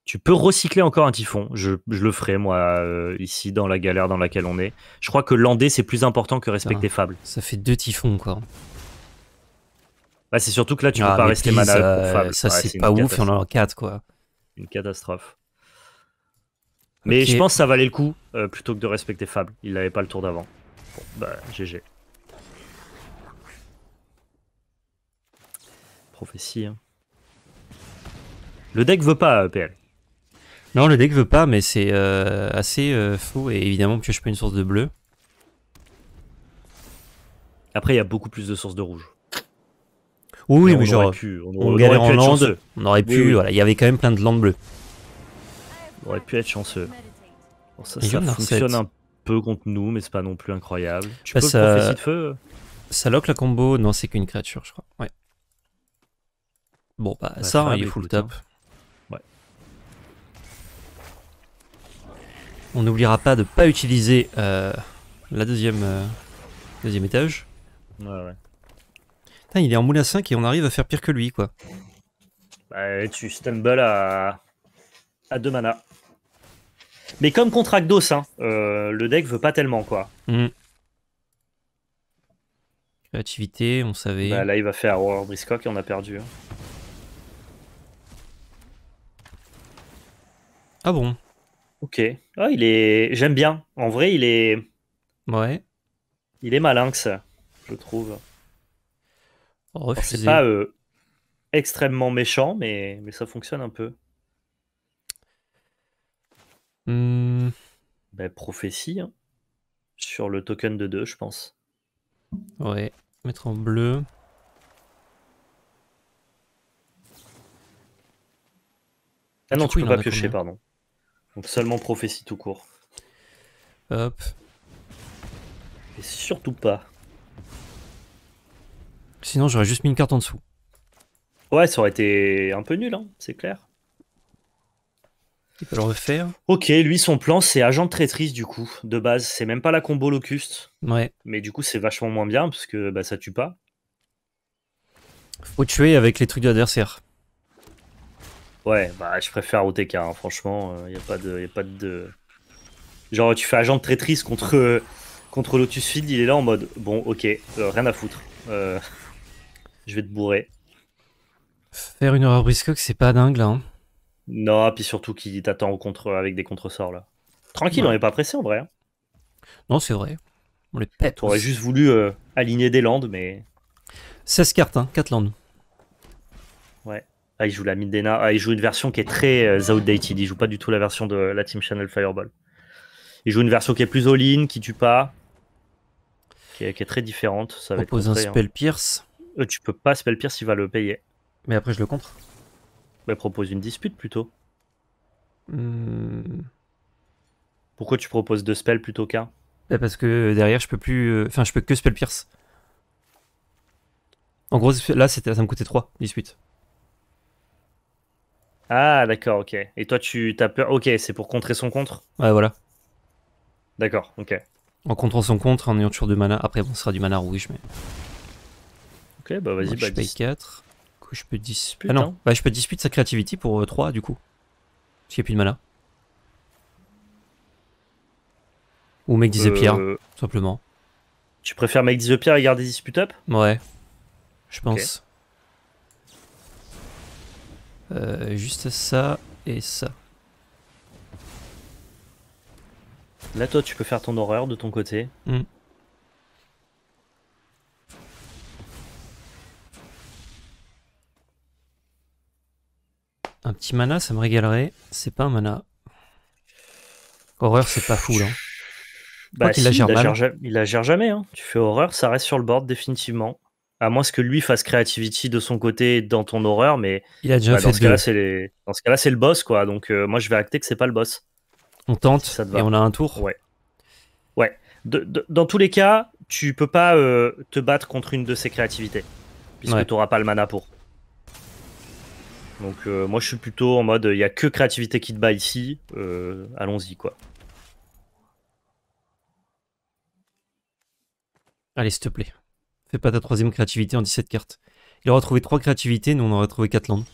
Tu peux recycler encore un typhon. Je, le ferai, moi, euh, ici, dans la galère dans laquelle on est. Je crois que lander, c'est plus important que respecter fables. Ça fait deux typhons, quoi. Bah, c'est surtout que là, tu ne peux ah, pas rester malade pour euh, fables. Ça, c'est pas ouf, on en a quatre, quoi. Une catastrophe. Mais je pense que ça valait le coup euh, plutôt que de respecter Fable. Il n'avait pas le tour d'avant. Bon, bah, GG. Prophétie. Hein. Le deck veut pas, euh, PL. Non, le deck veut pas, mais c'est euh, assez faux fou et évidemment, je peux une source de bleu. Après, il y a beaucoup plus de sources de rouge. Oui, mais, j'aurais on pu, on, aurait pu en on aurait pu, il y avait quand même plein de landes bleues. On aurait pu être chanceux. ça, fonctionne un peu contre nous, mais c'est pas non plus incroyable. Tu bah, peux ça... prophétie de feu Ça lock la combo, non, c'est qu'une créature, je crois. Ouais. Bon, bah, ça, il est full top. Ouais. On n'oubliera pas de pas utiliser euh, la deuxième, euh, deuxième étage. Ouais, ouais. il est en moulin à 5 et on arrive à faire pire que lui, quoi. Bah, tu stumble à, à 2 manas. Mais comme contre d'os, hein, euh, le deck veut pas tellement, quoi. Mm. Créativité, on savait. Bah, là, il va faire Aurore Briscock et on a perdu. Hein. Ah bon Ok. Ah, il est. J'aime bien. En vrai, il est. Ouais. Il est malinx, je trouve. Oh, C'est pas euh, extrêmement méchant, mais... mais ça fonctionne un peu. Hmm. Bah, prophétie hein. sur le token de 2, je pense. Ouais, mettre en bleu. Ah non, tu peux pas piocher, pardon. Donc seulement prophétie tout court. Hop. Et surtout pas. Sinon, j'aurais juste mis une carte en dessous. Ouais, ça aurait été un peu nul, hein, c'est clair. Il peut le refaire. Ok, lui, son plan, c'est agent de traîtrise, du coup, de base. C'est même pas la combo locuste. Ouais. Mais du coup, c'est vachement moins bien, parce que bah, ça tue pas. Faut tuer avec les trucs de l'adversaire. Ouais, bah, je préfère OTK, hein, franchement. Il euh, a pas de... a pas de... Genre, tu fais agent de traîtrise contre, euh, contre Lotus Field, il est là en mode, bon, ok, euh, rien à foutre. <laughs> je vais te bourrer. Faire une horreur brisque, c'est pas dingue, là. Hein. Non, puis surtout qu'il t'attend au contre avec des contresorts là. Tranquille, on n'est pas pressé en vrai. Hein. Non, c'est vrai. On les pète. aurait juste voulu euh, aligner des landes, mais. 16 cartes, hein, 4 landes. Ouais. Ah, il joue la Midena. Ah, il joue une version qui est très euh, outdated. Il joue pas du tout la version de la Team Channel Fireball. Il joue une version qui est plus all-in, qui tue pas. Qui est, très différente. Ça va Propose un hein. Spell Pierce. Euh, tu peux pas Spell Pierce, il va le payer. Mais après, je le contre. Bah, propose une dispute plutôt. Hmm. Pourquoi tu proposes deux spells plutôt qu'un bah Parce que derrière, je peux plus. Euh, enfin, je peux que spell pierce. En gros, là, ça me coûtait 3, dispute. Ah, d'accord, ok. Et toi, tu as peur. Ok, c'est pour contrer son contre Ouais, voilà. D'accord, ok. En contrant son contre, en ayant toujours de mana. Après, bon, sera du mana rouge, mais. Ok, bah vas-y, bah. 4 je peux dispute. Ah non, bah, je peux dispute sa creativity pour 3 euh, du coup. Parce qu'il n'y a plus de mana. Ou Make disait euh. simplement. Tu préfères Make the Pierre et garder Dispute Up Ouais. Je pense. Euh, juste ça et ça. Là, toi, tu peux faire ton horreur de ton côté. Hmm. Un petit mana, ça me régalerait. C'est pas un mana. Horreur, c'est pas fou, hein. Bah, il, la gère il, jamais. Hein. Tu fais horreur, ça reste sur le board définitivement. À moins que lui fasse creativity de son côté dans ton horreur, mais il a déjà bah, fait dans, ce cas-là, c'est dans ce cas-là, c'est le boss, quoi. Donc euh, moi, je vais acter que c'est pas le boss. On tente ça et on a un tour. Ouais. Ouais. dans tous les cas, tu peux pas euh, te battre contre une de ses créativités, puisque tu pas le mana pour. Donc euh, moi je suis plutôt en mode il n'y a que créativité qui te bat ici, euh, allons-y quoi. Allez s'il te plaît, fais pas ta troisième créativité en 17 cartes. Il aura trouvé 3 créativités, nous on aura trouvé 4 landes.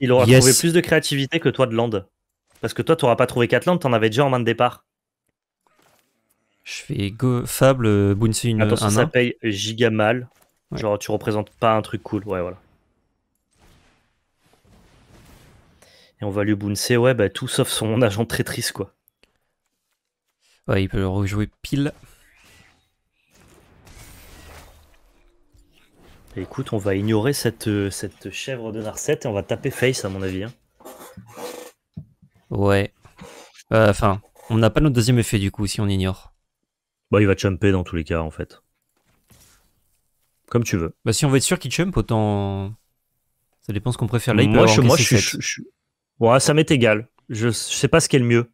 Il aura trouvé plus de créativité que toi de land. Parce que toi tu t'auras pas trouvé 4 landes, en avais déjà en main de départ. Je fais go, Fable, euh, bounce une Attention, ça paye giga mal. Genre tu représentes pas un truc cool, ouais voilà. Et on va lui bouncer, ouais, bah, tout sauf son <laughs> agent traîtrise, quoi. Ouais, il peut le rejouer pile. Bah, écoute, on va ignorer cette, euh, cette chèvre de Narset et on va taper face, à mon avis. Hein. Ouais. Euh, enfin, on n'a pas notre deuxième effet, du coup, si on ignore. Bah, il va chumper dans tous les cas, en fait. Comme tu veux. Bah, si on veut être sûr qu'il chumpe, autant... Ça dépend ce qu'on préfère. Là, moi, je, moi Ouais, ça m'est égal. Je, sais pas ce qui est le mieux.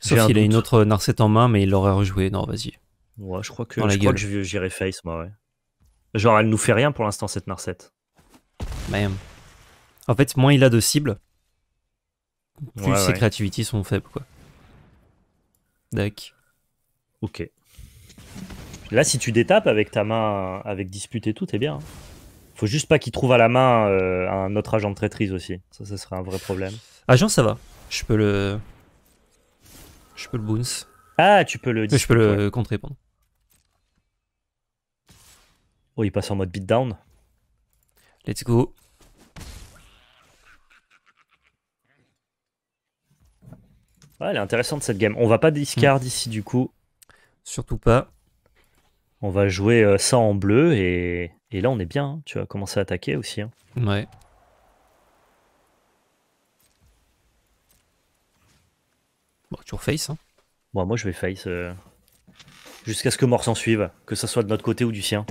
Sauf s'il a une autre euh, Narset en main, mais il l'aurait rejoué. Non, vas-y. Ouais, je crois que, je crois que j'irai face, moi, ouais. Genre, elle nous fait rien pour l'instant, cette Narset. Même. En fait, moins il a de cibles, plus ses sont faibles, quoi. Deck. Ok. Là, si tu détapes avec ta main, avec dispute et tout, t'es bien. Hein. Faut juste pas qu'il trouve à la main euh, un autre agent de traîtrise aussi. Ça, ça serait un vrai problème. Agent, ça va. Je peux le. Je peux le bounce. Ah, tu peux le. Je peux le contre contrer, Oh, il passe en mode beatdown. Let's go. Ouais, elle est intéressante cette game. On va pas discard hmm. ici du coup. Surtout pas on va jouer euh, ça en bleu et, et là on est bien. Hein. Tu vas commencer à attaquer aussi. Hein. Ouais. Bon, toujours face. Hein. moi je vais face. Euh, jusqu'à ce que mort s'en suive, que ça soit de notre côté ou du sien.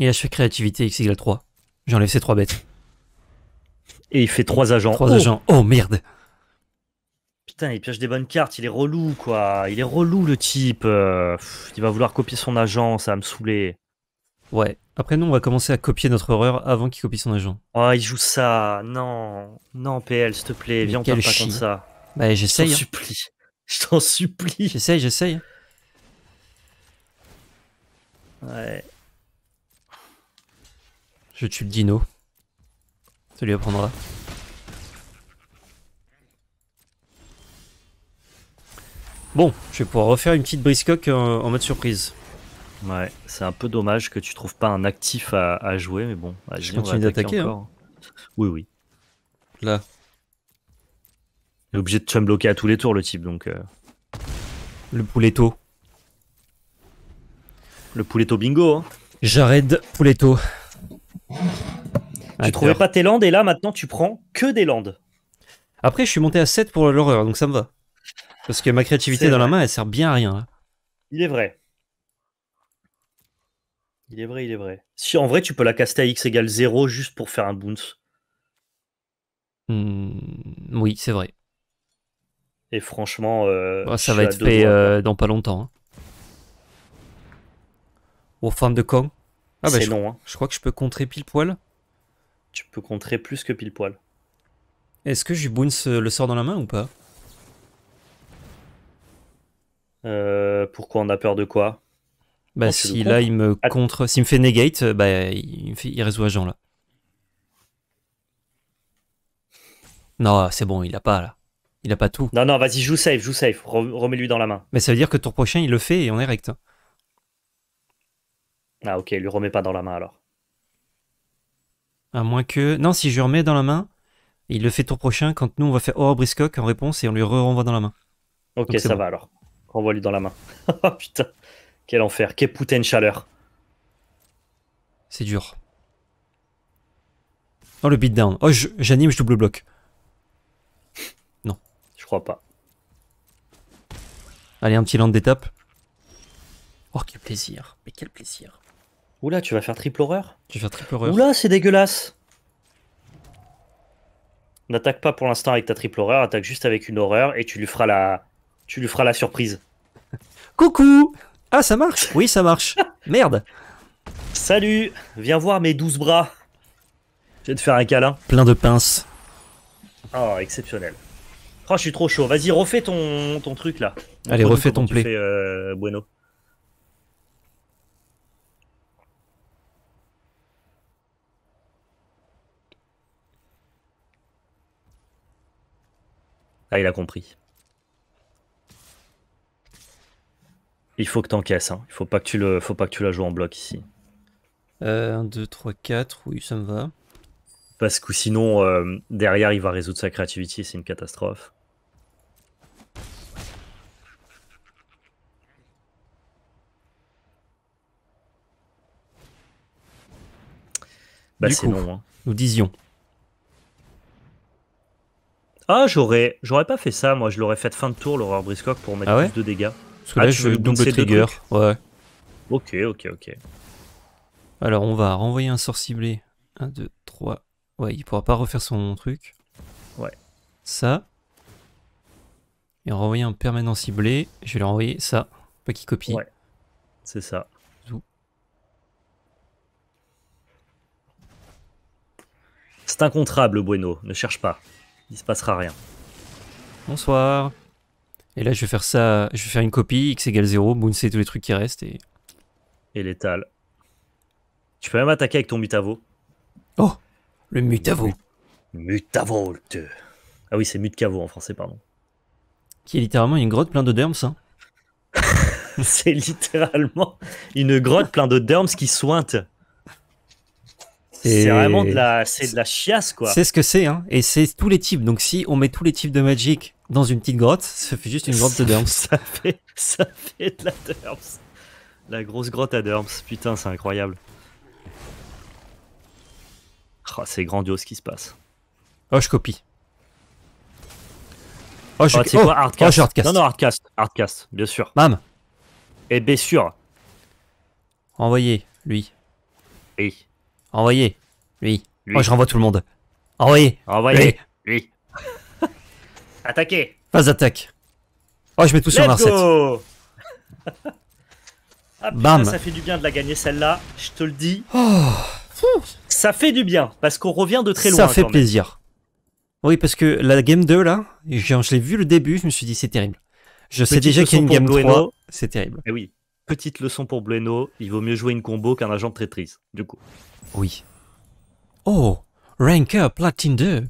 Et je fais créativité x égale 3. J'enlève ces trois bêtes. Et il fait trois agents. 3 agents. Oh merde! putain, il pioche des bonnes cartes, il est relou, quoi. Il est relou, le type. Euh, il va vouloir copier son agent, ça va me saouler. Ouais. Après, nous, on va commencer à copier notre horreur avant qu'il copie son agent. Oh, il joue ça. Non. Non, PL, s'il te plaît. Viens, on parle pas comme ça. mais bah, j'essaye. Je t'en hein. supplie. <laughs> Je t'en supplie. J'essaye, j'essaye. Ouais. Je tue le dino. Ça lui apprendra. Bon, je vais pouvoir refaire une petite briscoque en, en mode surprise. Ouais, c'est un peu dommage que tu trouves pas un actif à, jouer, mais bon. je continue d'attaquer. Hein. Oui, oui. Là. Il est obligé de te bloquer à tous les tours, le type, donc. Euh. Le pouletto. Le pouletto bingo. Hein. J'arrête pouletto. Tu trouvais pas tes landes et là maintenant tu prends que des landes. Après, je suis monté à 7 pour l'horreur, donc ça me va. Parce que ma créativité dans la main, elle sert bien à rien. Il est vrai. Il est vrai, il est vrai. Si en vrai, tu peux la caster à x égale 0 juste pour faire un bounce. Hmm, oui, c'est vrai. Et franchement. Euh, ça va être fait euh, dans pas longtemps. Hein. femme de Kong ah bah, je, hein. je crois que je peux contrer pile poil. Tu peux contrer plus que pile poil. Est-ce que je bounce euh, le sort dans la main ou pas euh, pourquoi on a peur de quoi Bah si là il me contre, s'il me fait negate, euh, bah il, il résout agent là. Non, c'est bon, il a pas là. Il a pas tout. Non, non, vas-y, joue safe, joue safe. Remets-lui dans la main. Mais ça veut dire que tour prochain, il le fait et on est rect. Hein. Ah ok, il lui remet pas dans la main alors. À moins que... Non, si je remets dans la main, il le fait tour prochain quand nous on va faire hors briscock en réponse et on lui renvoie dans la main. Ok, ça va alors. Renvoie-lui dans la main. <laughs> oh putain, quel enfer, quelle putain de chaleur. C'est dur. Oh le beatdown. Oh j'anime, je, double bloc. Non. Je crois pas. Allez, un petit land d'étape. Oh quel plaisir, mais quel plaisir. Oula, tu vas faire triple horreur Tu vas faire triple horreur. Oula, c'est dégueulasse N'attaque pas pour l'instant avec ta triple horreur, attaque juste avec une horreur et tu lui feras la, tu lui feras la surprise. Coucou Ah, ça marche Oui, ça marche. <laughs> Merde Salut Viens voir mes douze bras. Je vais te faire un câlin. Plein de pinces. Oh, exceptionnel. Oh, je suis trop chaud. Vas-y, refais ton, ton truc là. Allez, refais ton play. Euh, bueno. Ah, il a compris. Il faut que tu encaisses. Hein. Il faut pas que tu le, faut pas que tu la joues en bloc ici. 1, 2, 3, 4, oui, ça me va. Parce que sinon, euh, derrière, il va résoudre sa créativité, c'est une catastrophe. Bah, c'est bon, hein. Nous disions. Ah, j'aurais, j'aurais pas fait ça, moi. Je l'aurais fait fin de tour, l'horreur briscoque pour mettre ah plus de dégâts. Parce que là, ah, je double trigger. Ouais. Ok, ok, ok. Alors, on va renvoyer un sort ciblé. 1, 2, 3. Ouais, il pourra pas refaire son truc. Ouais. Ça. Et renvoyer un permanent ciblé. Je vais lui envoyer ça. Pas qu'il copie. Ouais. C'est ça. C'est incontrable, Bueno. Ne cherche pas. Il se passera rien. Bonsoir. Et là, je vais faire ça, je vais faire une copie, x égale 0, c'est tous les trucs qui restent et. Et l'étale. Tu peux même attaquer avec ton mutavo. Oh Le mutavo Mutavolt Ah oui, c'est mutcavo en français, pardon. Qui est littéralement une grotte pleine de derms, hein <laughs> C'est littéralement une grotte pleine de derms qui sointe. C'est vraiment de la, c'est de la chiasse, quoi. C'est ce que c'est, hein. Et c'est tous les types. Donc si on met tous les types de Magic dans une petite grotte. Ça fait juste une grotte de Derms. <laughs> Ça fait, ça fait de la Derms. La grosse grotte à Derms. Putain, c'est incroyable. Oh, c'est grandiose ce qui se passe. Oh, je copie. Oh, je oh, oh, oh Non, non, hardcast. Hardcast, bien sûr. Mam. Et eh bien sûr. Envoyez, lui. Oui. Envoyez, lui. Oh, je renvoie tout le monde. Envoyez. Envoyez, lui. Attaquer. Phase d'attaque. Oh, je mets tout sur Narset. <laughs> ah, Bam. ça fait du bien de la gagner celle-là, je te le dis. Oh. Ça fait du bien, parce qu'on revient de très loin. Ça fait plaisir. Oui, parce que la game 2, là, je l'ai vu le début, je me suis dit c'est terrible. Je sais déjà qu'il y a une game c'est terrible. Et eh oui. Petite leçon pour Blueno, il vaut mieux jouer une combo qu'un agent de traîtrise, du coup. Oui. Oh, Ranker platine 2.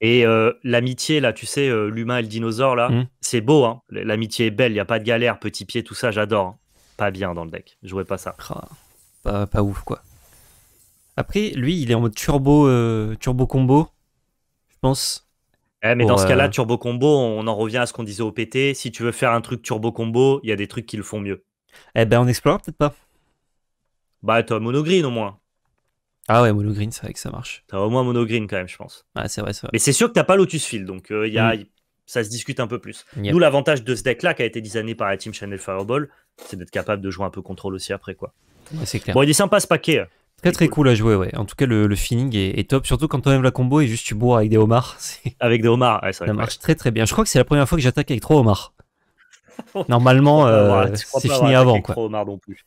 Et euh, l'amitié, là, tu sais, euh, l'humain et le dinosaure, là, mm. c'est beau. Hein. l'amitié est belle, il n'y a pas de galère, petit pied, tout ça, j'adore. Hein. pas bien dans le deck. je jouais pas ça. Oh, pas, ouf, quoi. Après, lui, il est en mode turbo, euh, turbo combo, je pense. Eh, mais dans ce cas-là, turbo combo, on en revient à ce qu'on disait au PT. Si tu veux faire un truc turbo combo, il y a des trucs qui le font mieux. Eh ben, on explore peut-être pas. Bah, t'as monogreen au moins. Ah ouais, mono green, c'est vrai que ça marche. T'as au moins mono green quand même, je pense. Ouais, c'est vrai, c'est vrai. Mais c'est sûr que t'as pas Lotus Field, donc euh, y mm. ça se discute un peu plus. D'où l'avantage de ce deck-là, qui a été designé par la team Channel Fireball, c'est d'être capable de jouer un peu contrôle aussi après, quoi. c'est clair. Bon, il est sympa ce paquet. Hein. Très très cool. à jouer, ouais. En tout cas, le, feeling est, top, surtout quand toi la combo et juste tu bois avec des homards. <laughs> Avec des homards, Ça marche très très bien. Je crois que c'est la première fois que j'attaque avec trop homards. <laughs> Normalement, euh, c'est fini avant. Quoi. homards non plus.